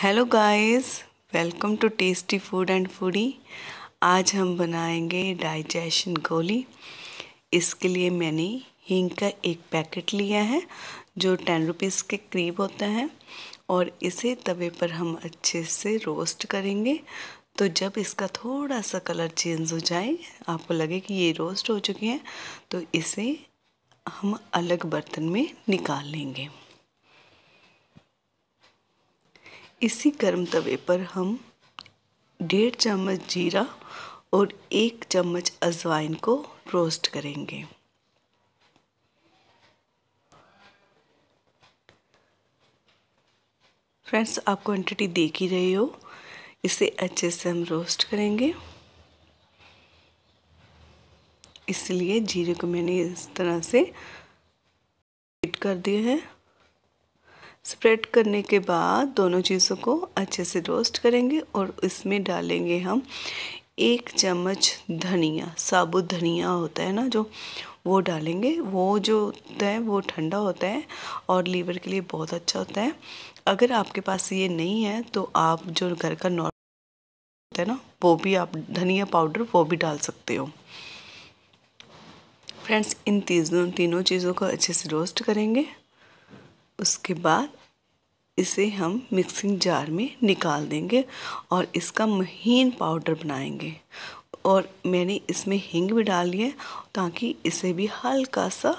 hello guys welcome to tasty food and foodie आज हम बनाएंगे डाइजेशन गोली इसके लिए मैंने हींग का एक पैकेट लिया है जो टेन रुपीज़ के करीब होता है और इसे तवे पर हम अच्छे से रोस्ट करेंगे तो जब इसका थोड़ा सा कलर चेंज हो जाए आपको लगे कि ये रोस्ट हो चुकी है तो इसे हम अलग बर्तन में निकाल लेंगे इसी गर्म तवे पर हम डेढ़ चम्मच जीरा और एक चम्मच अजवाइन को रोस्ट करेंगे फ्रेंड्स आप क्वांटिटी देख ही रहे हो इसे अच्छे से हम रोस्ट करेंगे इसलिए जीरे को मैंने इस तरह से फिट कर दिया है स्प्रेड करने के बाद दोनों चीज़ों को अच्छे से रोस्ट करेंगे और इसमें डालेंगे हम एक चम्मच धनिया साबुत धनिया होता है ना जो वो डालेंगे वो जो होता है वो ठंडा होता है और लीवर के लिए बहुत अच्छा होता है अगर आपके पास ये नहीं है तो आप जो घर का नॉर्मल होता है ना वो भी आप धनिया पाउडर वो भी डाल सकते हो फ्रेंड्स इन तीनों तीनों चीज़ों को अच्छे से रोस्ट करेंगे उसके बाद इसे हम मिक्सिंग जार में निकाल देंगे और इसका महीन पाउडर बनाएंगे और मैंने इसमें हींग भी डाल लिया ताकि इसे भी हल्का सा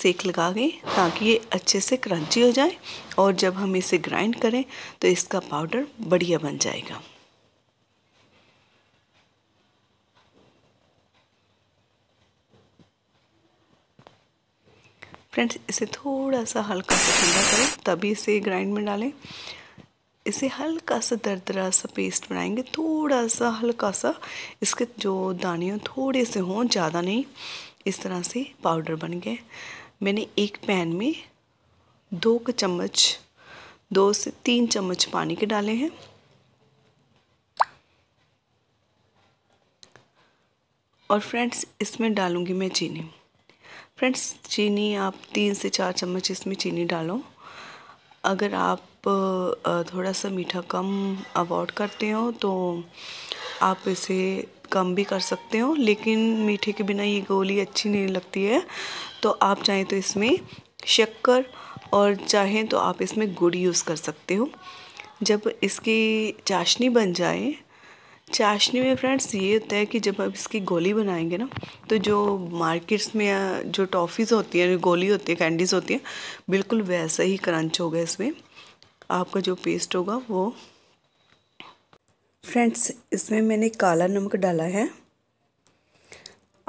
सेक लगा दें ताकि ये अच्छे से क्रंची हो जाए और जब हम इसे ग्राइंड करें तो इसका पाउडर बढ़िया बन जाएगा फ्रेंड्स इसे थोड़ा सा हल्का सा ठंडा करें तभी इसे ग्राइंड में डालें इसे हल्का सा दरदरा सा पेस्ट बनाएंगे थोड़ा सा हल्का सा इसके जो दाने हों थोड़े से हों ज़्यादा नहीं इस तरह से पाउडर बन गए मैंने एक पैन में दो के चम्मच दो से तीन चम्मच पानी के डाले हैं और फ्रेंड्स इसमें डालूँगी मैं चीनी फ्रेंड्स चीनी आप तीन से चार चम्मच इसमें चीनी डालो अगर आप थोड़ा सा मीठा कम अवॉइड करते हो तो आप इसे कम भी कर सकते हो लेकिन मीठे के बिना ये गोली अच्छी नहीं लगती है तो आप चाहें तो इसमें शक्कर और चाहें तो आप इसमें गुड़ यूज़ कर सकते हो जब इसकी चाशनी बन जाए चाशनी में फ्रेंड्स ये होता है कि जब आप इसकी गोली बनाएंगे ना तो जो मार्केट्स में जो टॉफ़ीज़ होती हैं गोली होती है कैंडीज़ होती हैं बिल्कुल वैसा ही क्रंच होगा इसमें आपका जो पेस्ट होगा वो फ्रेंड्स इसमें मैंने काला नमक डाला है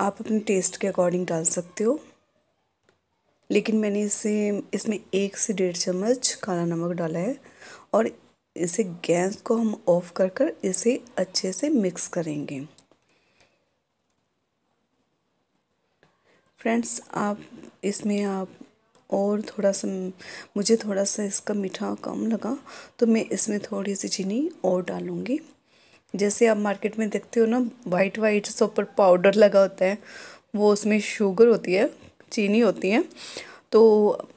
आप अपने टेस्ट के अकॉर्डिंग डाल सकते हो लेकिन मैंने इसे इसमें एक से डेढ़ चम्मच काला नमक डाला है और इसे गैस को हम ऑफ कर कर इसे अच्छे से मिक्स करेंगे फ्रेंड्स आप इसमें आप और थोड़ा सा मुझे थोड़ा सा इसका मीठा कम लगा तो मैं इसमें थोड़ी सी चीनी और डालूँगी जैसे आप मार्केट में देखते हो ना वाइट वाइट से ऊपर पाउडर लगा होता है वो उसमें शुगर होती है चीनी होती है तो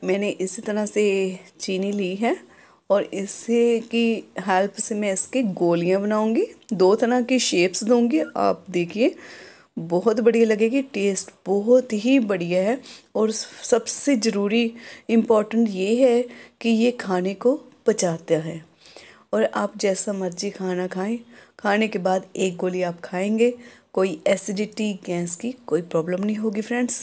मैंने इसी तरह से चीनी ली है और इससे की हेल्प से मैं इसके गोलियां बनाऊंगी दो तरह की शेप्स दूंगी आप देखिए बहुत बढ़िया लगेगी टेस्ट बहुत ही बढ़िया है और सबसे ज़रूरी इम्पॉर्टेंट ये है कि ये खाने को पचाता है और आप जैसा मर्जी खाना खाएं खाने के बाद एक गोली आप खाएंगे कोई एसिडिटी गैस की कोई प्रॉब्लम नहीं होगी फ्रेंड्स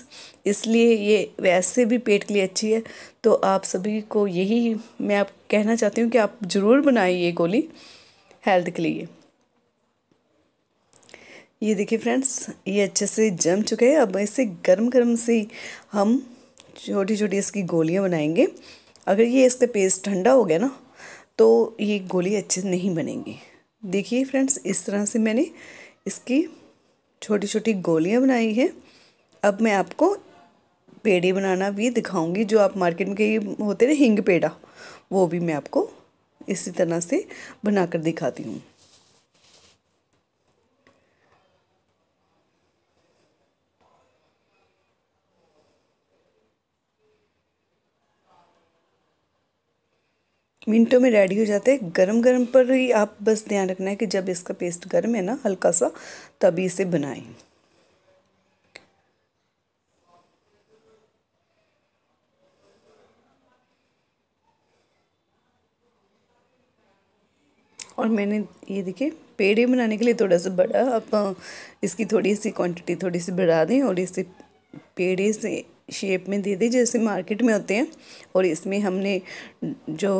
इसलिए ये वैसे भी पेट के लिए अच्छी है तो आप सभी को यही मैं आप कहना चाहती हूँ कि आप ज़रूर बनाइए ये गोली हेल्थ के लिए ये देखिए फ्रेंड्स ये अच्छे से जम चुके हैं अब ऐसे गर्म गर्म से हम छोटी छोटी इसकी गोलियाँ बनाएंगे अगर ये इसका पेस्ट ठंडा हो गया ना तो ये गोली अच्छे से नहीं बनेंगी देखिए फ्रेंड्स इस तरह से मैंने इसकी छोटी छोटी गोलियाँ बनाई हैं अब मैं आपको पेड़े बनाना भी दिखाऊंगी जो आप मार्केट में कहीं होते हैं हिंग पेड़ा वो भी मैं आपको इसी तरह से बनाकर दिखाती हूँ मिनटों में रेडी हो जाते हैं गरम गरम पर ही आप बस ध्यान रखना है कि जब इसका पेस्ट गर्म है ना हल्का सा तभी इसे बनाएं और मैंने ये देखिए पेड़े बनाने के लिए थोड़ा सा बड़ा आप इसकी थोड़ी सी क्वांटिटी थोड़ी सी बढ़ा दें और इसे पेड़े से शेप में दे दी जैसे मार्केट में होते हैं और इसमें हमने जो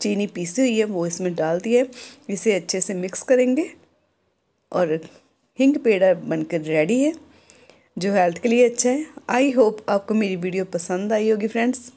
चीनी पीसी हुई है वो इसमें डाल दी है इसे अच्छे से मिक्स करेंगे और हिंग पेड़ा बनकर रेडी है जो हेल्थ के लिए अच्छा है आई होप आपको मेरी वीडियो पसंद आई होगी फ्रेंड्स